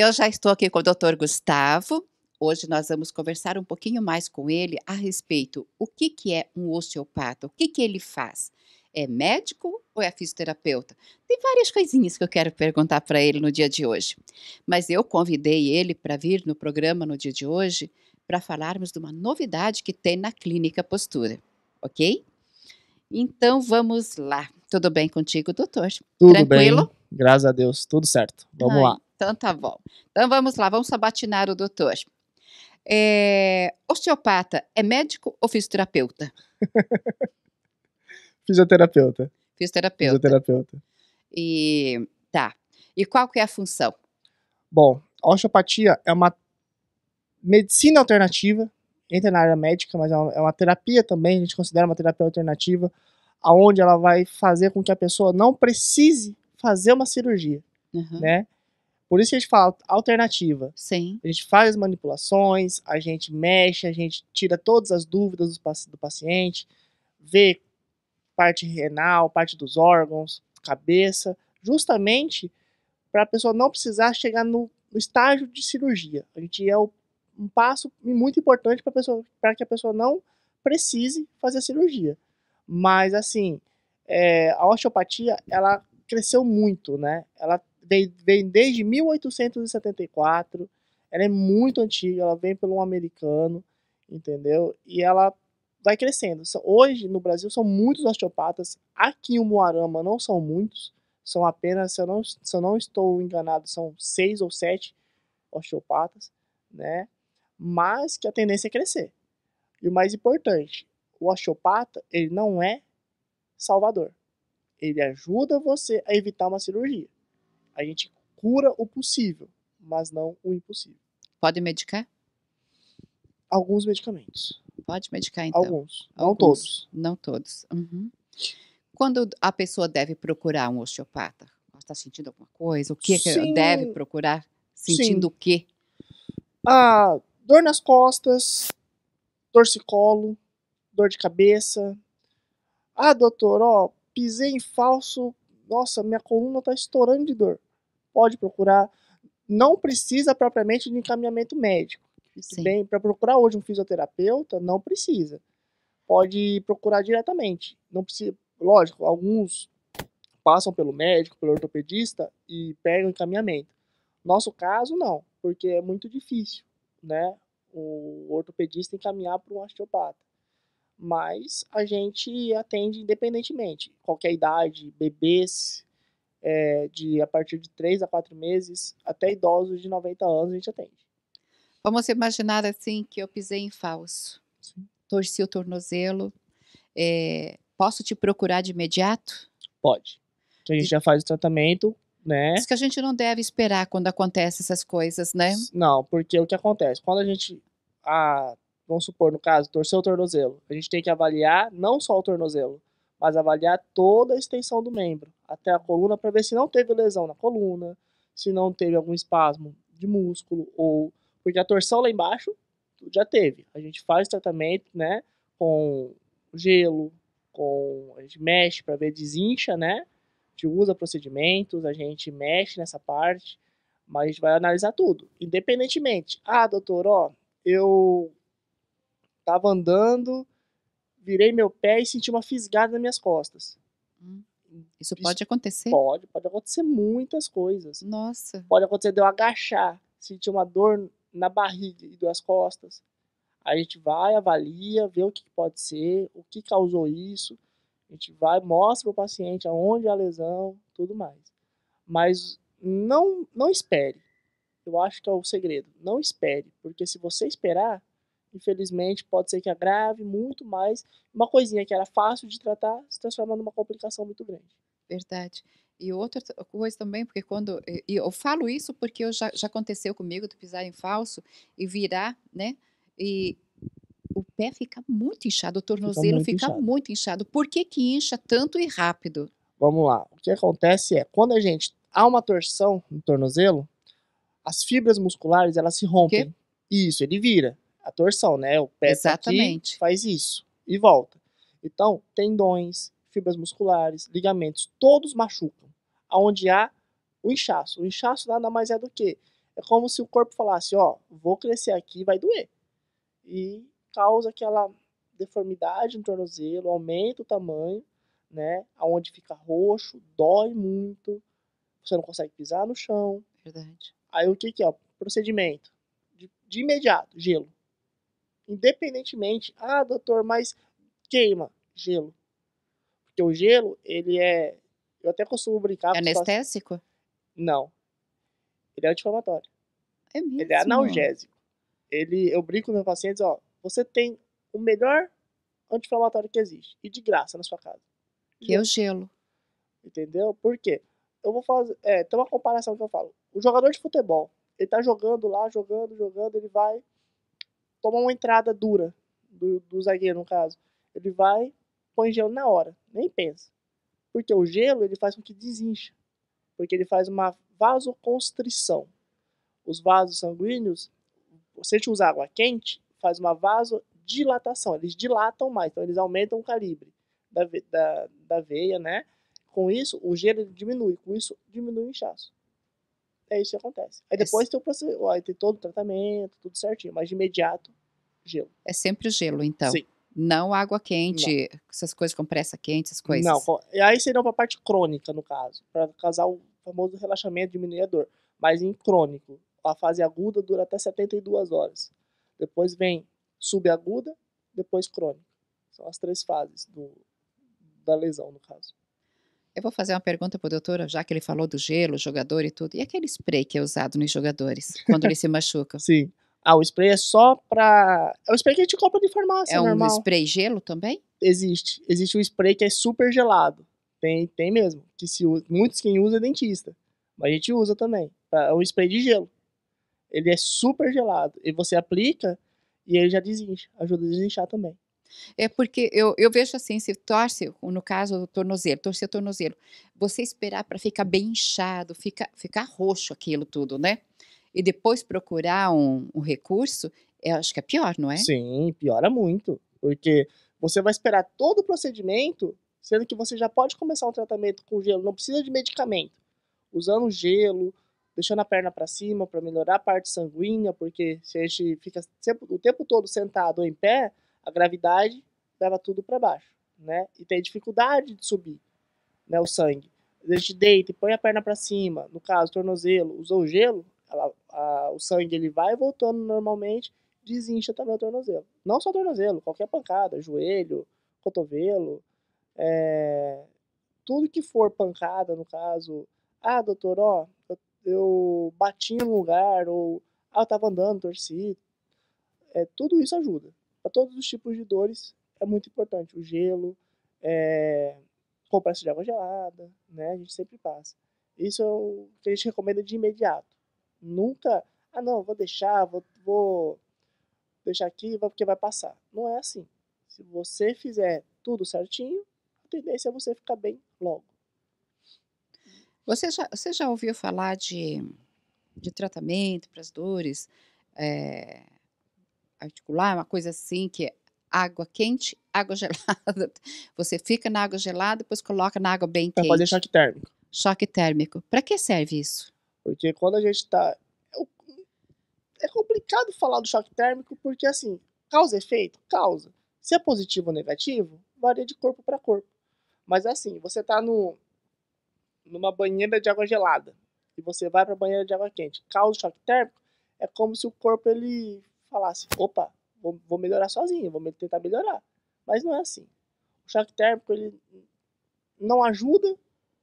Eu já estou aqui com o Dr. Gustavo. Hoje nós vamos conversar um pouquinho mais com ele a respeito o que, que é um osteopata, o que, que ele faz. É médico ou é fisioterapeuta? Tem várias coisinhas que eu quero perguntar para ele no dia de hoje. Mas eu convidei ele para vir no programa no dia de hoje para falarmos de uma novidade que tem na Clínica Postura, ok? Então vamos lá. Tudo bem contigo, doutor? Tudo Tranquilo? bem. Graças a Deus, tudo certo. Vamos Ai. lá. Então tá bom. Então vamos lá, vamos sabatinar o doutor. É, osteopata é médico ou fisioterapeuta? fisioterapeuta. Fisioterapeuta. Fisioterapeuta. E tá. E qual que é a função? Bom, a osteopatia é uma medicina alternativa, entra na área médica, mas é uma, é terapia também, a gente considera uma terapia alternativa, aonde ela vai fazer com que a pessoa não precise fazer uma cirurgia, uhum. né? Por isso que a gente fala alternativa. Sim. A gente faz as manipulações, a gente mexe, a gente tira todas as dúvidas do paciente, vê parte renal, parte dos órgãos, cabeça, justamente para a pessoa não precisar chegar no, no, estágio de cirurgia. A gente é o, um passo muito importante para que a pessoa não precise fazer a cirurgia. Mas, assim, é, a osteopatia, ela cresceu muito, né? Ela vem desde 1874. Ela é muito antiga, ela vem pelo um americano, entendeu? E ela vai crescendo. Hoje, no Brasil, são muitos osteopatas. Aqui em Umuarama não são muitos, são apenas, se eu não, se eu não estou enganado, são seis ou sete osteopatas, né? Mas que a tendência é crescer. E o mais importante, o osteopata, ele não é salvador. Ele ajuda você a evitar uma cirurgia. A gente cura o possível, mas não o impossível. Pode medicar? Alguns medicamentos. Pode medicar, então? Alguns. Não todos. Não todos. Uhum. Quando a pessoa deve procurar um osteopata? Ela está sentindo alguma coisa? O que, que deve procurar? Sentindo Sim. o quê? Ah, dor nas costas, torcicolo, dor de cabeça. Ah, doutor, ó, pisei em falso. Nossa, minha coluna tá estourando de dor pode procurar, não precisa propriamente de encaminhamento médico. Sim. bem, para procurar hoje um fisioterapeuta, não precisa. Pode procurar diretamente. Não precisa, lógico, alguns passam pelo médico, pelo ortopedista e pegam encaminhamento. Nosso caso não, porque é muito difícil, né? O ortopedista encaminhar para um osteopata. Mas a gente atende independentemente, qualquer idade, bebês, é, de a partir de 3 a 4 meses até idosos de 90 anos a gente atende. Vamos imaginar assim que eu pisei em falso, Sim. torci o tornozelo, é, posso te procurar de imediato? Pode. A gente já faz o tratamento, né? Diz que a gente não deve esperar quando acontecem essas coisas, né? Não, porque o que acontece? Quando a gente, a, vamos supor, no caso, torceu o tornozelo, a gente tem que avaliar não só o tornozelo, mas avaliar toda a extensão do membro até a coluna para ver se não teve lesão na coluna, se não teve algum espasmo de músculo ou porque a torção lá embaixo já teve. A gente faz tratamento, né, com gelo, com a gente mexe para ver desincha, né? A gente usa procedimentos, a gente mexe nessa parte, mas a gente vai analisar tudo, independentemente. Ah, doutor, ó, eu tava andando, virei meu pé e senti uma fisgada nas minhas costas. Hum. Isso, pode Isso acontecer? Pode, pode acontecer muitas coisas. Nossa. Pode acontecer de eu agachar, sentir uma dor na barriga e duas costas. A gente vai, avalia, vê o que pode ser, o que causou isso. A gente vai, mostra o paciente aonde é a lesão, tudo mais. Mas não, não espere. Eu acho que é o segredo. Não espere, porque se você esperar, infelizmente, pode ser que agrave muito mais. Uma coisinha que era fácil de tratar se transforma numa complicação muito grande. Verdade. E outra coisa também, porque quando. E eu falo isso porque eu já, já aconteceu comigo de pisar em falso e virar, né? E o pé fica muito inchado, o tornozelo fica muito, fica inchado. muito inchado. Por que, que incha tanto e rápido? Vamos lá. O que acontece é, quando a gente há uma torção no tornozelo, as fibras musculares elas se rompem. Que? Isso, ele vira a torção, né? O pé tá Exatamente. aqui, faz isso e volta. Então, tendões, fibras musculares, ligamentos, todos machucam. Aonde há o inchaço. O inchaço nada mais é do que é como se o corpo falasse, ó, vou crescer aqui, vai doer. E causa aquela deformidade no tornozelo, aumenta o tamanho, né? Aonde fica roxo, dói muito, você não consegue pisar no chão. Verdade. Aí o que que é? Procedimento. De, de imediato, gelo independentemente, ah, doutor, mas queima gelo. Porque o gelo, ele é, eu até costumo brincar. É anestésico? Não. Ele é anti-inflamatório. É mesmo? Ele é analgésico. Ele, eu brinco com meus pacientes, ó, você tem o melhor anti-inflamatório que existe e de graça na sua casa. Que é o gelo. Entendeu? Por quê? Eu vou fazer, é, tem uma comparação que eu falo. O jogador de futebol, ele tá jogando lá, jogando, jogando, ele vai toma uma entrada dura do, do zagueiro, no caso. Ele vai, põe gelo na hora, nem pensa. Porque o gelo ele faz com que desincha, porque ele faz uma vasoconstrição. Os vasos sanguíneos, se a gente usar água quente, faz uma vasodilatação, eles dilatam mais, então eles aumentam o calibre da, da, da veia, né? Com isso, o gelo diminui, com isso diminui o inchaço. É isso que acontece. Aí é depois é... tem o processo, ó, tem todo o tratamento, tudo certinho, mas de imediato, gelo. É sempre o gelo, então. Sim. Não água quente, não. essas coisas, pressa quente, essas coisas. Não, e aí seriam pra parte crônica, no caso, para causar o famoso relaxamento diminuir a dor. Mas em crônico, a fase aguda dura até 72 horas. Depois vem subaguda, depois crônica. São as três fases do, da lesão, no caso. Eu vou fazer uma pergunta para o doutor, já que ele falou do gelo, jogador e tudo. E aquele spray que é usado nos jogadores quando eles se machucam? Sim. Ah, o spray é só para. É o spray que a gente compra de farmácia, é um spray gelo também? Existe. Existe um spray que é super gelado. Tem, tem mesmo. Que se usa... muitos quem usa é dentista, mas a gente usa também. É um spray de gelo. Ele é super gelado e você aplica e ele já desincha, ajuda a desinchar também. É porque eu, eu vejo assim, se torce, no caso, o tornozelo, torcer o tornozelo, você esperar para ficar bem inchado, fica, ficar roxo aquilo tudo, né? E depois procurar um, um recurso, eu acho que é pior, não é? Sim, piora muito. Porque você vai esperar todo o procedimento, sendo que você já pode começar um tratamento com gelo, não precisa de medicamento. Usando gelo, deixando a perna para cima para melhorar a parte sanguínea, porque se a gente fica sempre, o tempo todo sentado ou em pé, a gravidade leva tudo para baixo, né? E tem dificuldade de subir, né? O sangue. A gente deita e põe a perna para cima, no caso, tornozelo, usou o gelo, ela, a, o sangue ele vai voltando normalmente, desincha também o tornozelo. Não só o tornozelo, qualquer pancada, joelho, cotovelo, é, tudo que for pancada, no caso, ah, doutor, ó, eu, eu bati em um lugar, ou ah, eu tava andando, torci, é, tudo isso ajuda para todos os tipos de dores é muito importante. O gelo, é, compressa de água gelada, né? A gente sempre passa. Isso é o que a gente recomenda de imediato. Nunca, ah não, vou deixar, vou, vou deixar aqui porque vai passar. Não é assim. Se você fizer tudo certinho, a tendência é você ficar bem logo. Você já, você já ouviu falar de, de tratamento para as dores? É articular, é uma coisa assim que é água quente, água gelada. Você fica na água gelada, depois coloca na água bem pra quente. Pra fazer choque térmico. Choque térmico. Para que serve isso? Porque quando a gente tá é, é complicado falar do choque térmico porque assim, causa efeito, causa. Se é positivo ou negativo, varia de corpo para corpo. Mas assim, você tá no numa banheira de água gelada e você vai para banheira de água quente, causa choque térmico, é como se o corpo ele falasse, assim, opa, vou, vou melhorar sozinho, vou tentar melhorar. Mas não é assim. O choque térmico, ele não ajuda,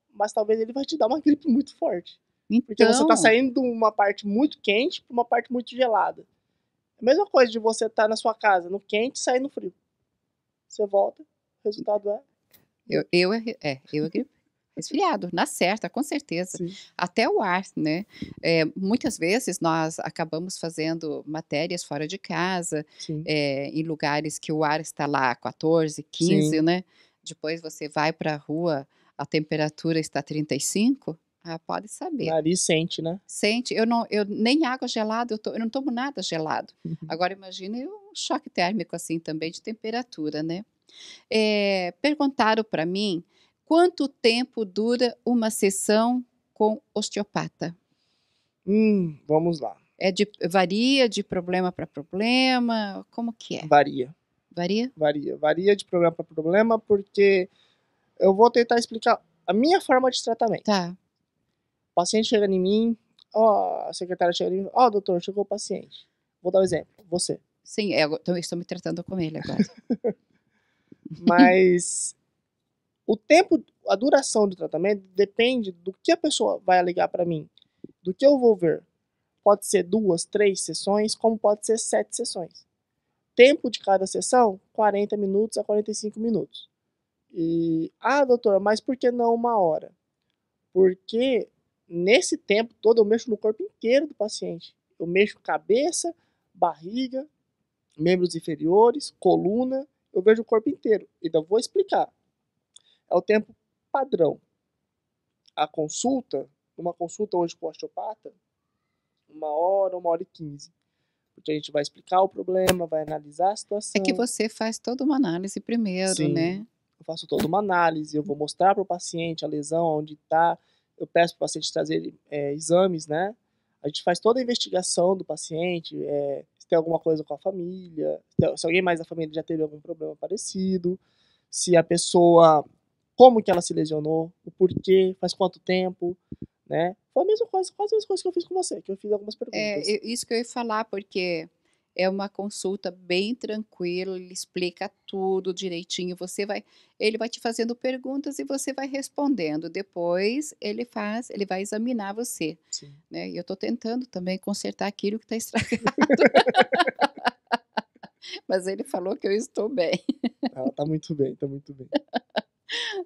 mas talvez ele vai te dar uma gripe muito forte. Então... Porque você está então. saindo de uma parte muito quente para uma parte muito gelada. É a mesma coisa de você estar tá na sua casa, no quente e sair no frio. Você volta, o resultado é. Eu, eu é, é, eu é gripe resfriado, na certa, com certeza. Sim. Até o ar, né? É, muitas vezes nós acabamos fazendo matérias fora de casa, é, em lugares que o ar está lá 14, 15, Sim. né? Depois você vai para a rua, a temperatura está 35, ah, pode saber. Nariz sente, né? Sente. Eu não, eu nem água gelada, eu, to, eu não tomo nada gelado. Uhum. Agora imagine um choque térmico assim também de temperatura, né? É, perguntaram para mim Quanto tempo dura uma sessão com osteopata? Hum, vamos lá. É de, varia de problema para problema? Como que é? Varia. Varia? Varia. Varia de problema para problema, porque eu vou tentar explicar a minha forma de tratamento. Tá. O paciente chega em mim, ó, a secretária chega em mim, ó, doutor, chegou o paciente. Vou dar um exemplo, você. Sim, então eu estou me tratando com ele agora. Mas o tempo, a duração do tratamento depende do que a pessoa vai alegar para mim, do que eu vou ver. Pode ser duas, três sessões, como pode ser sete sessões. Tempo de cada sessão, 40 minutos a 45 minutos. E, ah, doutora, mas por que não uma hora? Porque nesse tempo todo eu mexo no corpo inteiro do paciente. Eu mexo cabeça, barriga, membros inferiores, coluna, eu vejo o corpo inteiro. Então, vou explicar é o tempo padrão. A consulta, uma consulta hoje com o osteopata, uma hora, uma hora e quinze. Porque a gente vai explicar o problema, vai analisar a situação. É que você faz toda uma análise primeiro, Sim, né? Eu faço toda uma análise, eu vou mostrar para o paciente a lesão, onde está. Eu peço para o paciente trazer é, exames, né? A gente faz toda a investigação do paciente, é, se tem alguma coisa com a família, se alguém mais da família já teve algum problema parecido, se a pessoa como que ela se lesionou, o porquê, faz quanto tempo, né? Foi a mesma coisa, quase a mesma coisa que eu fiz com você, que eu fiz algumas é, perguntas. É, isso que eu ia falar, porque é uma consulta bem tranquila, ele explica tudo direitinho, você vai, ele vai te fazendo perguntas e você vai respondendo. Depois ele faz, ele vai examinar você. Sim. Né? E eu estou tentando também consertar aquilo que está estragado. Mas ele falou que eu estou bem. Ela tá muito bem, tá muito bem.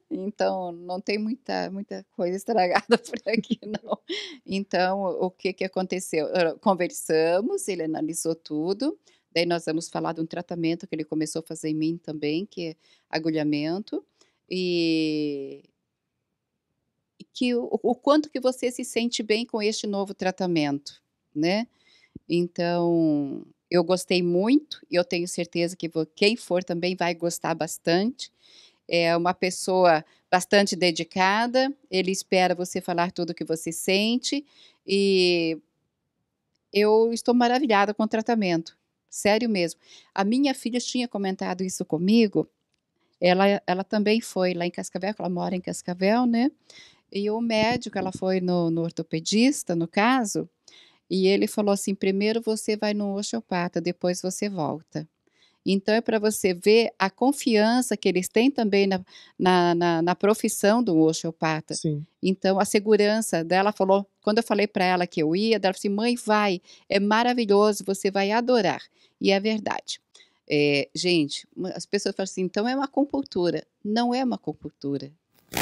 Então, não tem muita, muita coisa estragada por aqui, não. Então, o que, que aconteceu? Conversamos, ele analisou tudo. Daí nós vamos falar de um tratamento que ele começou a fazer em mim também, que é agulhamento. E que o, o quanto que você se sente bem com este novo tratamento, né? Então, eu gostei muito e eu tenho certeza que quem for também vai gostar bastante é uma pessoa bastante dedicada, ele espera você falar tudo o que você sente e eu estou maravilhada com o tratamento, sério mesmo. A minha filha tinha comentado isso comigo, ela, ela também foi lá em Cascavel, ela mora em Cascavel, né? E o médico, ela foi no, no ortopedista, no caso, e ele falou assim: primeiro você vai no osteopata, depois você volta. Então, é para você ver a confiança que eles têm também na, na, na, na profissão do osteopata. Sim. Então, a segurança dela falou, quando eu falei para ela que eu ia, ela falou assim: mãe, vai, é maravilhoso, você vai adorar. E é verdade. É, gente, as pessoas falam assim, então é uma acupuntura. Não é uma acupuntura.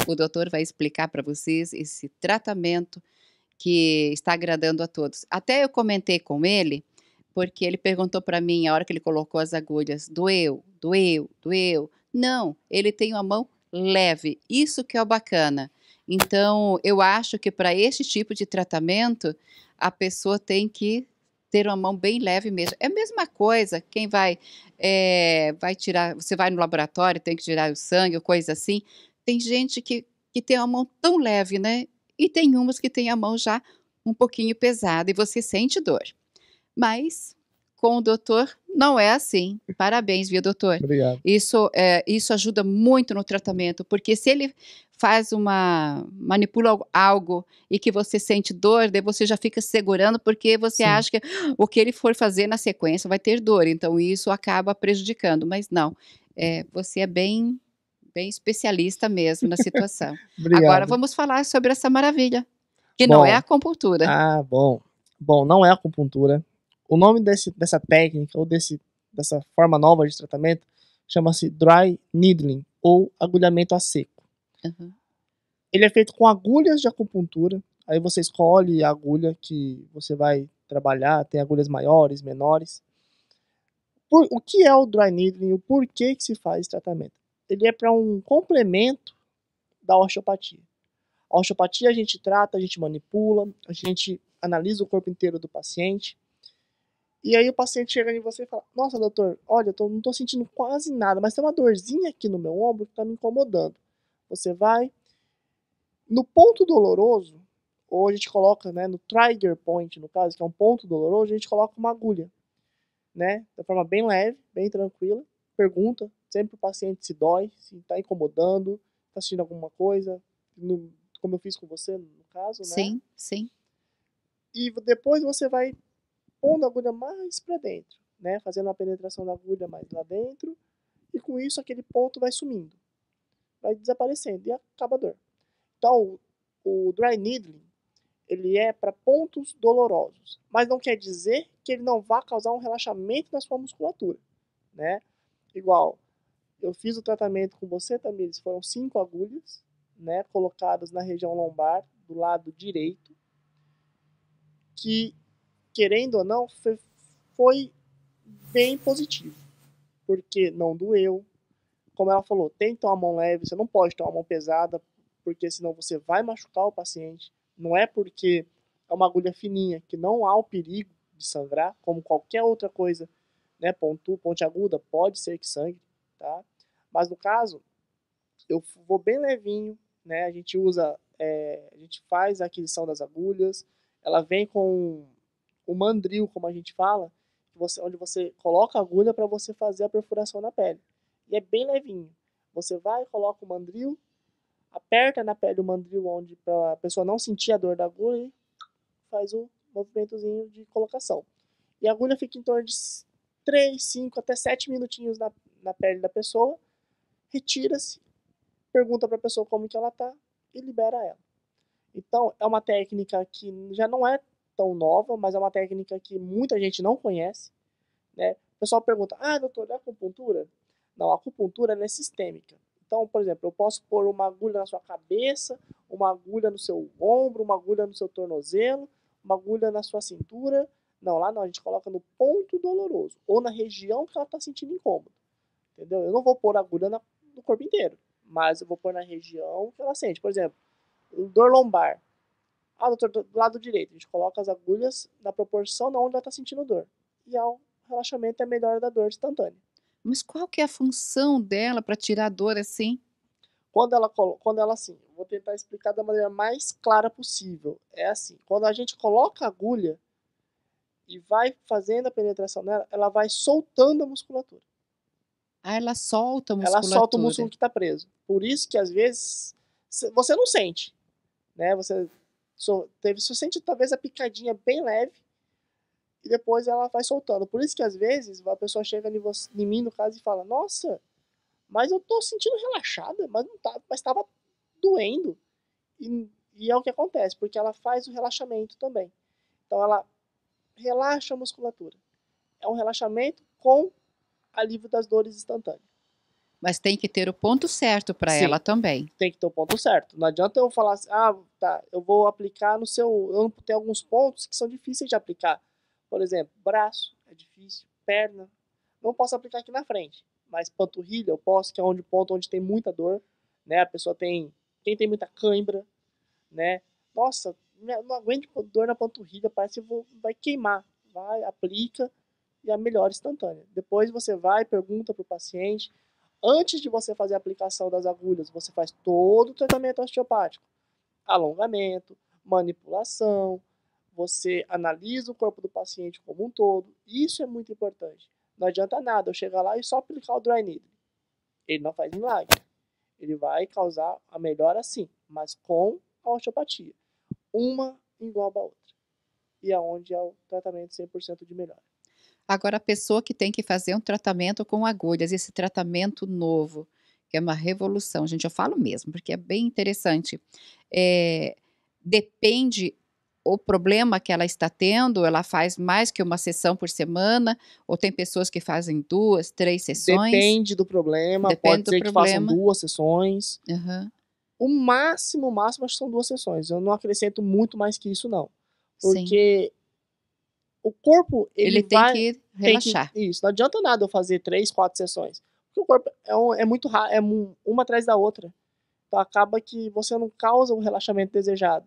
O doutor vai explicar para vocês esse tratamento que está agradando a todos. Até eu comentei com ele porque ele perguntou para mim a hora que ele colocou as agulhas, doeu, doeu, doeu. Não, ele tem uma mão leve. Isso que é o bacana. Então, eu acho que para este tipo de tratamento, a pessoa tem que ter uma mão bem leve mesmo. É a mesma coisa, quem vai é, vai tirar, você vai no laboratório, tem que tirar o sangue, ou coisa assim. Tem gente que, que tem uma mão tão leve, né? E tem umas que tem a mão já um pouquinho pesada e você sente dor. Mas com o doutor não é assim. Parabéns, viu, doutor? Obrigado. Isso, é, isso ajuda muito no tratamento, porque se ele faz uma. manipula algo e que você sente dor, daí você já fica segurando, porque você Sim. acha que ah, o que ele for fazer na sequência vai ter dor. Então isso acaba prejudicando. Mas não. É, você é bem. Bem especialista mesmo na situação. Agora vamos falar sobre essa maravilha, que bom, não é a acupuntura. Ah, bom. Bom, não é a acupuntura, o nome desse, dessa técnica ou desse, dessa forma nova de tratamento chama-se dry needling ou agulhamento a seco. Uhum. Ele é feito com agulhas de acupuntura. Aí você escolhe a agulha que você vai trabalhar. Tem agulhas maiores, menores. Por, o que é o dry needling? O porquê que se faz esse tratamento? Ele é para um complemento da osteopatia. A osteopatia a gente trata, a gente manipula, a gente analisa o corpo inteiro do paciente. E aí o paciente chega em você e fala: Nossa, doutor, olha, eu tô, não tô sentindo quase nada, mas tem uma dorzinha aqui no meu ombro que tá me incomodando. Você vai. No ponto doloroso, ou a gente coloca, né, no trigger point, no caso, que é um ponto doloroso, a gente coloca uma agulha, né, da forma bem leve, bem tranquila. Pergunta sempre o paciente se dói, se está incomodando, está sentindo alguma coisa, no, como eu fiz com você, no caso, né? Sim, sim. E depois você vai pondo a agulha mais para dentro, né? Fazendo a penetração da agulha mais lá dentro. E com isso, aquele ponto vai sumindo, vai desaparecendo e acaba a dor. Então, o dry needling, ele é para pontos dolorosos, mas não quer dizer que ele não vá causar um relaxamento na sua musculatura, né? Igual, eu fiz o tratamento com você, Tamires, foram cinco agulhas, né, colocadas na região lombar, do lado direito, que querendo ou não, foi bem positivo. Porque não doeu. Como ela falou, tem que tomar mão leve, você não pode tomar mão pesada, porque senão você vai machucar o paciente. Não é porque é uma agulha fininha que não há o perigo de sangrar, como qualquer outra coisa, né? Pontu, ponte aguda, pode ser que sangre, tá? Mas no caso, eu vou bem levinho, né? A gente usa, é, a gente faz a aquisição das agulhas, ela vem com o mandril, como a gente fala, você, onde você coloca a agulha para você fazer a perfuração na pele. E é bem levinho. Você vai, coloca o mandril, aperta na pele o mandril onde para a pessoa não sentir a dor da agulha e faz o movimentozinho de colocação. E a agulha fica em torno de 3, 5 até 7 minutinhos na, na pele da pessoa. Retira-se, pergunta para a pessoa como que ela tá e libera ela. Então, é uma técnica que já não é tão nova, mas é uma técnica que muita gente não conhece. Né? O pessoal pergunta, ah, doutor, é acupuntura? Não, a acupuntura é sistêmica. Então, por exemplo, eu posso pôr uma agulha na sua cabeça, uma agulha no seu ombro, uma agulha no seu tornozelo, uma agulha na sua cintura. Não, lá não, a gente coloca no ponto doloroso, ou na região que ela está sentindo incômodo. Entendeu? Eu não vou pôr agulha na, no corpo inteiro, mas eu vou pôr na região que ela sente. Por exemplo, dor lombar. Ah, doutor, do lado direito, a gente coloca as agulhas na proporção na onde ela está sentindo dor. E ao relaxamento é a melhora da dor instantânea. Mas qual que é a função dela para tirar a dor assim? Quando ela, quando ela assim, vou tentar explicar da maneira mais clara possível. É assim, quando a gente coloca a agulha e vai fazendo a penetração nela, ela vai soltando a musculatura. Ah, ela solta a musculatura. Ela solta o músculo que está preso. Por isso que às vezes você não sente, né? Você So, teve, só sente talvez a picadinha bem leve e depois ela vai soltando. Por isso que às vezes a pessoa chega em, você, em mim, no caso, e fala: Nossa, mas eu tô sentindo relaxada, mas não tá, mas tava doendo. E, e é o que acontece, porque ela faz o relaxamento também. Então ela relaxa a musculatura. É um relaxamento com alívio das dores instantâneas. Mas tem que ter o ponto certo para ela também. Tem que ter o ponto certo. Não adianta eu falar assim, ah, tá, eu vou aplicar no seu. Eu tenho alguns pontos que são difíceis de aplicar. Por exemplo, braço é difícil, perna. Não posso aplicar aqui na frente. Mas panturrilha eu posso, que é onde ponto onde tem muita dor. Né? A pessoa tem. Quem tem muita cãibra, né? Nossa, não aguento dor na panturrilha, parece que vou, vai queimar. Vai, aplica e é a melhor instantânea. Depois você vai, pergunta para o paciente Antes de você fazer a aplicação das agulhas, você faz todo o tratamento osteopático. Alongamento, manipulação, você analisa o corpo do paciente como um todo. Isso é muito importante. Não adianta nada eu chegar lá e só aplicar o dry needle. Ele não faz milagre. Ele vai causar a melhora sim, mas com a osteopatia. Uma engloba a outra. E aonde é, é o tratamento 100% de melhora. Agora, a pessoa que tem que fazer um tratamento com agulhas, esse tratamento novo, que é uma revolução, gente, eu falo mesmo, porque é bem interessante. É, depende o problema que ela está tendo, ela faz mais que uma sessão por semana, ou tem pessoas que fazem duas, três sessões? Depende do problema, Depende pode do ser problema. que façam duas sessões. Uhum. O máximo, o máximo, acho que são duas sessões. Eu não acrescento muito mais que isso, não. Porque Sim o corpo ele, ele tem vai, que relaxar. Tem que, isso, não adianta nada eu fazer três, quatro sessões. Porque o corpo é, um, é muito é um, uma atrás da outra. Então acaba que você não causa o relaxamento desejado.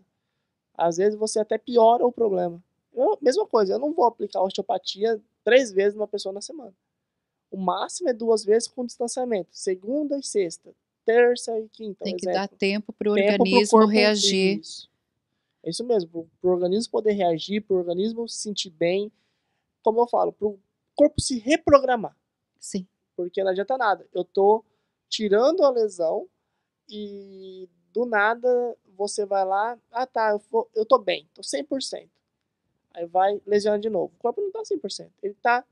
Às vezes você até piora o problema. Eu, mesma coisa, eu não vou aplicar osteopatia três vezes numa pessoa na semana. O máximo é duas vezes com distanciamento, segunda e sexta, terça e quinta. Tem que exemplo. dar tempo para o organismo reagir. Isso. É isso mesmo, para o organismo poder reagir, para o organismo se sentir bem, como eu falo, para o corpo se reprogramar. Sim. Porque não adianta nada. Eu tô tirando a lesão e do nada você vai lá, ah tá, eu, for, eu tô bem, tô 100%. Aí vai lesionando de novo. O corpo não tá 100%, ele tá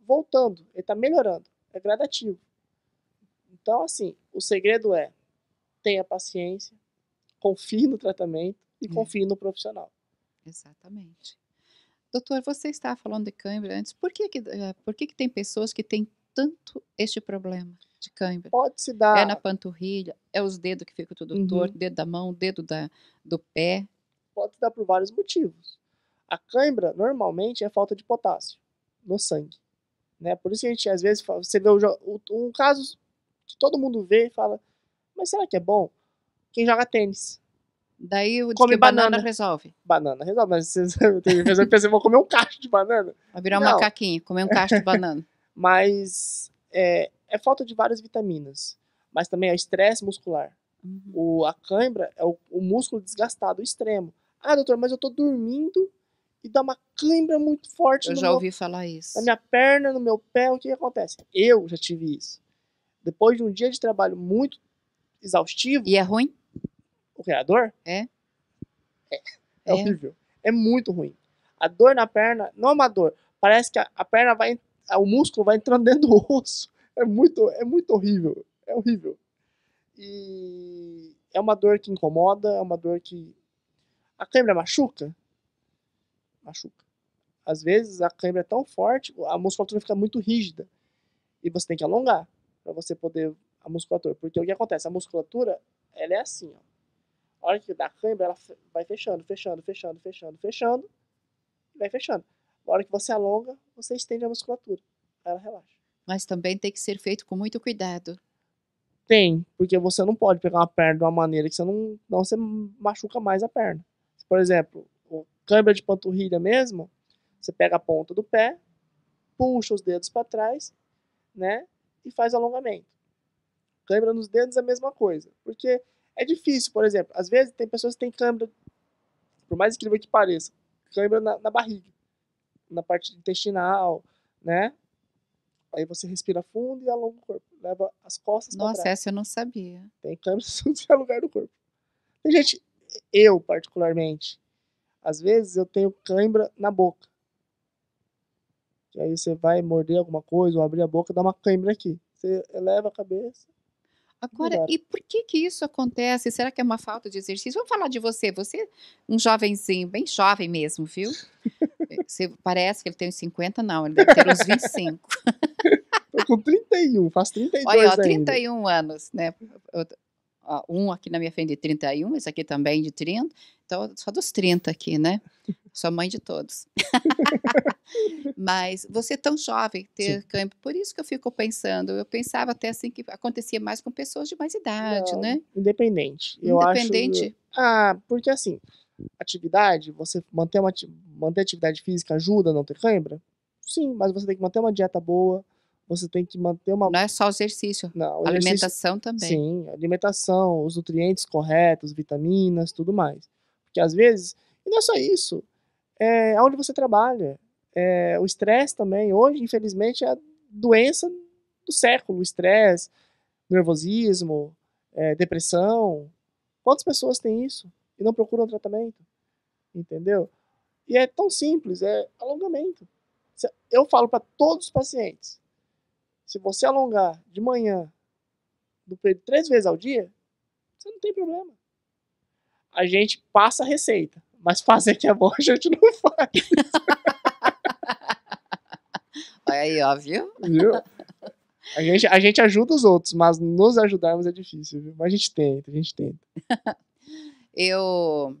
voltando, ele tá melhorando, é gradativo. Então, assim, o segredo é tenha paciência, confie no tratamento, e é. confie no profissional. Exatamente. Doutor, você estava falando de cãibra antes. Por que, que, eh, por que, que tem pessoas que têm tanto este problema de cãibra? Pode se dar. É na panturrilha, é os dedos que ficam tudo uhum. torto, dedo da mão, dedo da, do pé. Pode se dar por vários motivos. A cãibra, normalmente, é falta de potássio no sangue. Né? Por isso que a gente, às vezes, fala, você vê o, o, um caso que todo mundo vê e fala, mas será que é bom? Quem joga tênis. Daí o Come banana. banana. resolve. Banana resolve, mas vocês, eu pensei, vou comer um cacho de banana. Vai virar Não. macaquinho, comer um cacho de banana. mas é, é, falta de várias vitaminas, mas também é estresse muscular. Uhum. O, a cãibra é o, o músculo desgastado o extremo. Ah, doutor, mas eu tô dormindo e dá uma cãibra muito forte. Eu já meu, ouvi falar isso. Na minha perna, no meu pé, o que, que acontece? Eu já tive isso. Depois de um dia de trabalho muito exaustivo. E é ruim? pro a é. é. É, é horrível. É muito ruim. A dor na perna, não é uma dor. Parece que a, a perna vai. O músculo vai entrando dentro do osso. É muito, é muito horrível. É horrível. E é uma dor que incomoda, é uma dor que. A câimbra machuca? Machuca. Às vezes a câimbra é tão forte, a musculatura fica muito rígida. E você tem que alongar para você poder. A musculatura. Porque o que acontece? A musculatura, ela é assim, ó. A hora que dá câimbra, ela vai fechando, fechando, fechando, fechando, fechando, e vai fechando. A hora que você alonga, você estende a musculatura. ela relaxa. Mas também tem que ser feito com muito cuidado. Tem, porque você não pode pegar uma perna de uma maneira que você não, não você machuca mais a perna. Por exemplo, o câimbra de panturrilha mesmo, você pega a ponta do pé, puxa os dedos para trás, né, e faz alongamento. Câimbra nos dedos é a mesma coisa, porque é difícil, por exemplo. Às vezes tem pessoas que têm câimbra, por mais incrível que pareça, câimbra na, na barriga, na parte intestinal, né? Aí você respira fundo e alonga o corpo. Leva as costas Nossa, essa eu não sabia. Tem câimbra em lugar do corpo. Tem gente, eu particularmente, às vezes eu tenho cãibra na boca. E aí você vai morder alguma coisa ou abrir a boca, dá uma cãibra aqui. Você eleva a cabeça, Agora, Melhor. e por que que isso acontece? Será que é uma falta de exercício? Vamos falar de você. Você, é um jovenzinho, bem jovem mesmo, viu? Eh, você parece que ele tem uns 50, não. Ele deve ter uns 25. Estou com 31, faço 32 anos. Olha, ó, 31 ainda. anos, né? um aqui na minha frente de 31, esse aqui também de 30. Então, só dos 30 aqui, né? Sou mãe de todos. Mas você é tão jovem ter Sim. por isso que eu fico pensando. Eu pensava até assim que acontecia mais com pessoas de mais idade, Não, né? Independente. Eu independente. Acho... Ah, porque assim, atividade, você manter, uma, manter atividade física ajuda a não ter cãibra? Sim, mas você tem que manter uma dieta boa, você tem que manter uma. Não é só exercício. Não, alimentação também. Sim, alimentação, os nutrientes corretos, vitaminas, tudo mais. Porque às vezes, e não é só isso, é onde você trabalha. É, o estresse também, hoje, infelizmente, é a doença do século: o estresse, nervosismo, é, depressão. Quantas pessoas têm isso e não procuram tratamento? Entendeu? E é tão simples, é alongamento. Eu falo para todos os pacientes: se você alongar de manhã do período três vezes ao dia, você não tem problema. A gente passa a receita, mas fazer que é bom a gente não faz. Olha aí, ó, viu? Viu? A gente, a gente ajuda os outros, mas nos ajudarmos é difícil, viu? Mas a gente tenta, a gente tenta. Eu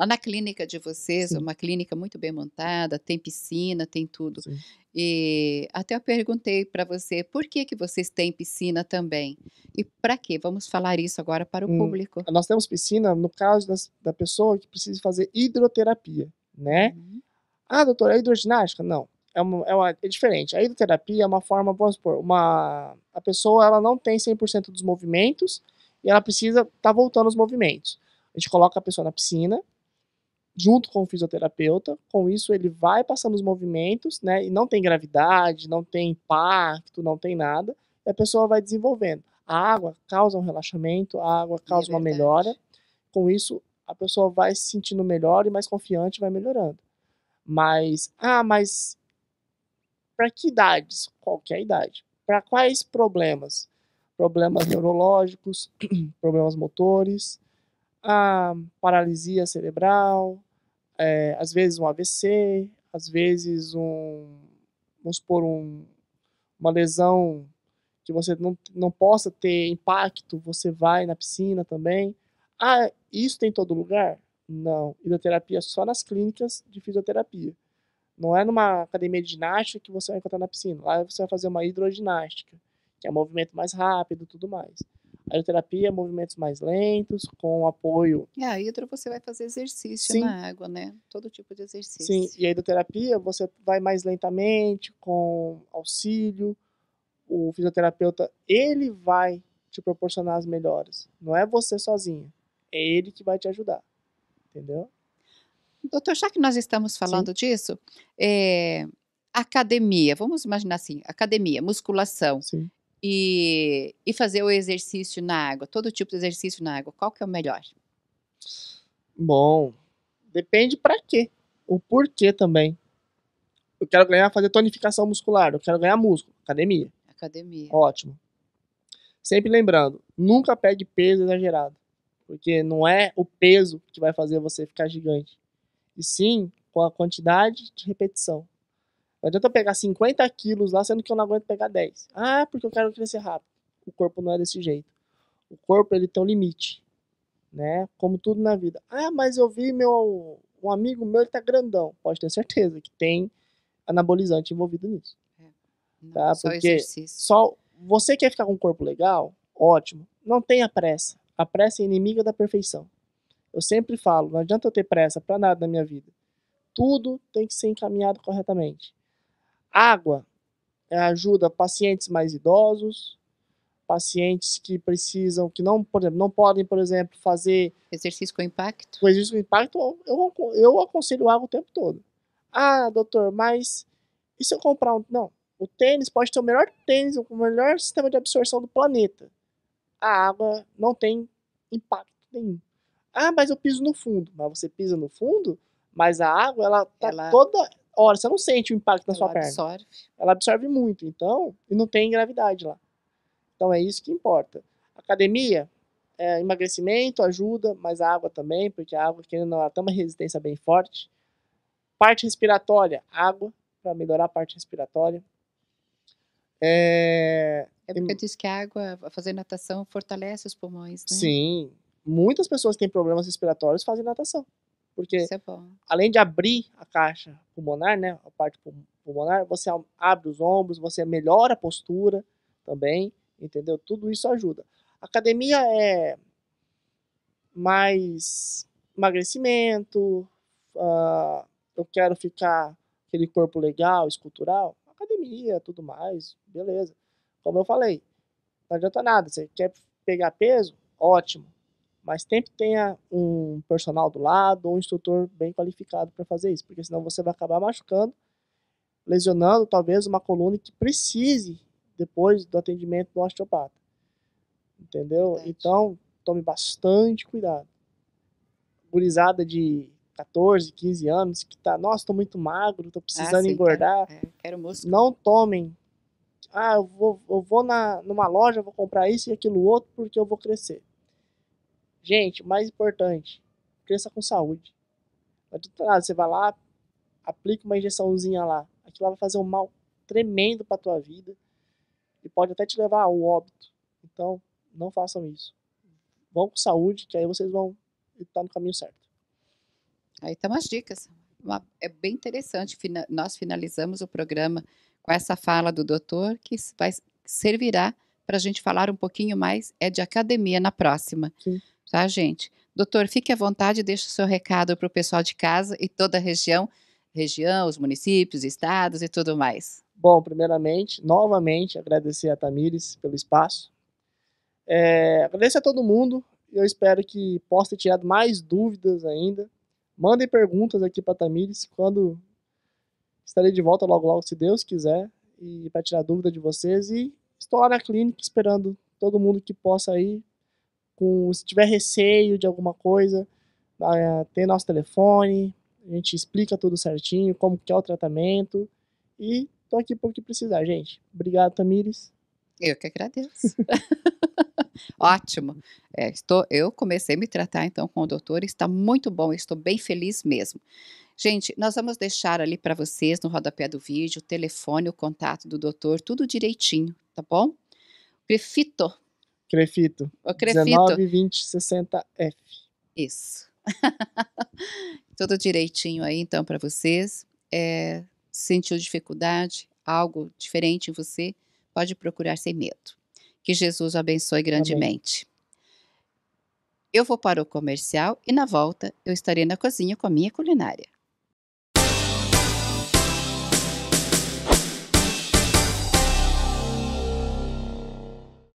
Lá na clínica de vocês, é Sim. uma clínica muito bem montada, tem piscina, tem tudo. Sim. E até eu perguntei para você, por que que vocês têm piscina também? E para quê? Vamos falar isso agora para o hum, público. Nós temos piscina no caso das, da pessoa que precisa fazer hidroterapia, né? Uhum. Ah, doutora, é hidroginástica? Não. É, uma, é, uma, é, diferente. A hidroterapia é uma forma, vamos supor, uma, a pessoa ela não tem 100% dos movimentos e ela precisa estar tá voltando os movimentos. A gente coloca a pessoa na piscina, junto com o fisioterapeuta. Com isso, ele vai passando os movimentos, né? E não tem gravidade, não tem impacto, não tem nada. E a pessoa vai desenvolvendo. A água causa um relaxamento, a água é causa é uma melhora. Com isso, a pessoa vai se sentindo melhor e mais confiante, vai melhorando. Mas, ah, mas para que idades? Qualquer é idade. Para quais problemas? Problemas neurológicos, problemas motores, a paralisia cerebral, é, às vezes um AVC, às vezes um, vamos supor, um, uma lesão que você não, não possa ter impacto, você vai na piscina também. Ah, isso tem em todo lugar? Não. Hidroterapia é só nas clínicas de fisioterapia. Não é numa academia de ginástica que você vai encontrar na piscina. Lá você vai fazer uma hidroginástica, que é um movimento mais rápido e tudo mais. Aeroterapia é movimentos mais lentos, com apoio. E a hidro você vai fazer exercício Sim. na água, né? Todo tipo de exercício. Sim, e a hidroterapia você vai mais lentamente, com auxílio. O fisioterapeuta, ele vai te proporcionar as melhoras. Não é você sozinho. É ele que vai te ajudar. Entendeu? Doutor, já que nós estamos falando Sim. disso, é, academia, vamos imaginar assim, academia, musculação. Sim e, e fazer o exercício na água, todo tipo de exercício na água, qual que é o melhor? Bom, depende para quê, o porquê também. Eu quero ganhar, fazer tonificação muscular, eu quero ganhar músculo, academia. Academia. Ótimo. Sempre lembrando, nunca pegue peso exagerado, porque não é o peso que vai fazer você ficar gigante, e sim com a quantidade de repetição. Não adianta eu pegar 50 quilos lá, sendo que eu não aguento pegar 10. Ah, porque eu quero crescer rápido. O corpo não é desse jeito. O corpo, ele tem um limite, né? Como tudo na vida. Ah, mas eu vi meu um amigo meu, ele tá grandão. Pode ter certeza que tem anabolizante envolvido nisso. É. Tá? Não, tá? Só porque exercício. só você quer ficar com um corpo legal, ótimo. Não tenha pressa. A pressa é inimiga da perfeição. Eu sempre falo, não adianta eu ter pressa para nada na minha vida. Tudo tem que ser encaminhado corretamente. Água é ajuda pacientes mais idosos, pacientes que precisam, que não, por exemplo, não podem, por exemplo, fazer exercício com impacto. O exercício com impacto, eu, eu aconselho água o tempo todo. Ah, doutor, mas e se eu comprar um. Não, o tênis pode ter o melhor tênis, o melhor sistema de absorção do planeta. A água não tem impacto nenhum. Ah, mas eu piso no fundo. Mas você pisa no fundo, mas a água, ela tá ela... toda hora, você não sente o impacto na ela sua perna. Ela absorve. Ela absorve muito, então, e não tem gravidade lá. Então é isso que importa. Academia, é, emagrecimento ajuda, mas a água também, porque a água, querendo ela tem uma resistência bem forte. Parte respiratória, água, para melhorar a parte respiratória. É, é porque tem... diz que a água, fazer natação, fortalece os pulmões, né? Sim. Muitas pessoas que têm problemas respiratórios fazem natação. Porque é além de abrir a caixa pulmonar, né, a parte pulmonar, você abre os ombros, você melhora a postura também, entendeu? Tudo isso ajuda. Academia é mais emagrecimento, uh, eu quero ficar aquele corpo legal, escultural, academia, tudo mais, beleza. Como eu falei, não adianta nada. Você quer pegar peso? Ótimo. Mas sempre tenha um personal do lado ou um instrutor bem qualificado para fazer isso, porque senão você vai acabar machucando, lesionando talvez uma coluna que precise depois do atendimento do osteopata. Entendeu? Verdade. Então, tome bastante cuidado. Gurizada de 14, 15 anos, que tá, nossa, tô muito magro, tô precisando ah, sim, engordar. Quero, é, quero Não tomem. Ah, eu vou, eu vou na, numa loja, vou comprar isso e aquilo outro porque eu vou crescer. Gente, o mais importante, criança com saúde. Nada, você vai lá, aplica uma injeçãozinha lá. Aquilo lá vai fazer um mal tremendo para tua vida e pode até te levar ao óbito. Então, não façam isso. Vão com saúde, que aí vocês vão estar no caminho certo. Aí estão as dicas. Uma, é bem interessante. Fina, nós finalizamos o programa com essa fala do doutor, que vai, servirá para a gente falar um pouquinho mais é de academia na próxima. Sim tá, gente? Doutor, fique à vontade, deixe o seu recado para o pessoal de casa e toda a região, região, os municípios, estados e tudo mais. Bom, primeiramente, novamente, agradecer a Tamires pelo espaço. É, agradecer a todo mundo. Eu espero que possa ter tirado mais dúvidas ainda. Mandem perguntas aqui para Tamires quando estarei de volta logo logo, se Deus quiser, e para tirar dúvida de vocês. E estou lá na clínica esperando todo mundo que possa ir com, se tiver receio de alguma coisa, uh, tem nosso telefone, a gente explica tudo certinho, como que é o tratamento. E tô aqui por que precisar, gente. Obrigado, Tamires. Eu que agradeço. Ótimo. É, estou, eu comecei a me tratar então com o doutor, está muito bom, estou bem feliz mesmo. Gente, nós vamos deixar ali para vocês no rodapé do vídeo o telefone, o contato do doutor, tudo direitinho, tá bom? Grifito, Crefito. O Crefito. 192060F. Isso. Tudo direitinho aí, então, para vocês. É, sentiu dificuldade, algo diferente em você, pode procurar sem medo. Que Jesus o abençoe grandemente. Amém. Eu vou para o comercial e na volta eu estarei na cozinha com a minha culinária.